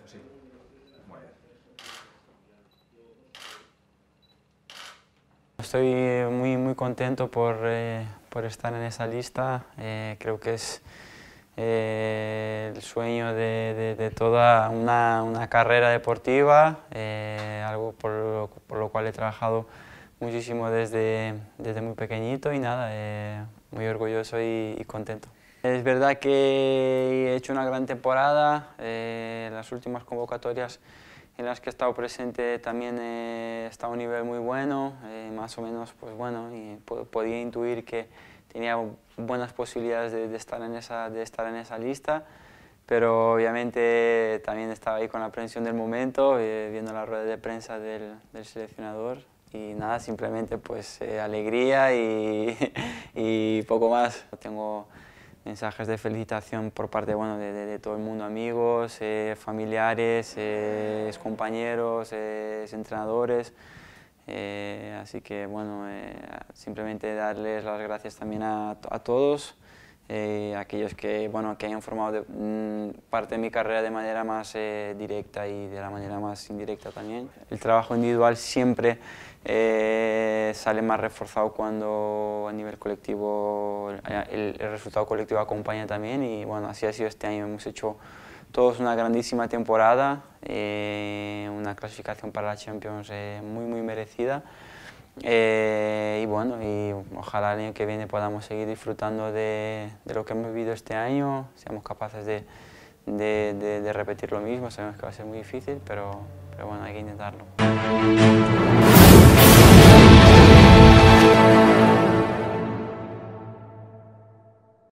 Pues Estoy muy, muy contento por, eh, estar en esa lista. Eh, creo que es eh, el sueño de, toda una, carrera deportiva, algo por lo, cual he trabajado muchísimo desde, muy pequeñito y nada, muy orgulloso y contento. Es verdad que he hecho una gran temporada, eh, las últimas convocatorias en las que he estado presente también he estado a un nivel muy bueno, eh, más o menos, pues bueno, y podía intuir que tenía buenas posibilidades de, estar en esa, de estar en esa lista, pero obviamente también estaba ahí con la presión del momento, eh, viendo la rueda de prensa del, seleccionador, y nada, simplemente pues alegría y, y poco más. Tengo mensajes de felicitación por parte bueno, de, todo el mundo, amigos, eh, familiares, eh, compañeros, entrenadores. Eh, así que bueno, simplemente darles las gracias también a, a todos, aquellos que, bueno, que hayan formado mm, parte de mi carrera de manera más directa y de la manera más indirecta también. El trabajo individual siempre eh, sale más reforzado cuando a nivel colectivo eh, el, resultado colectivo acompaña también y bueno, así ha sido este año. Hemos hecho todos una grandísima temporada, eh, una clasificación para la Champions muy muy merecida y bueno, y ojalá el año que viene podamos seguir disfrutando de, lo que hemos vivido este año, seamos capaces de, repetir lo mismo, sabemos que va a ser muy difícil, pero, pero bueno, hay que intentarlo.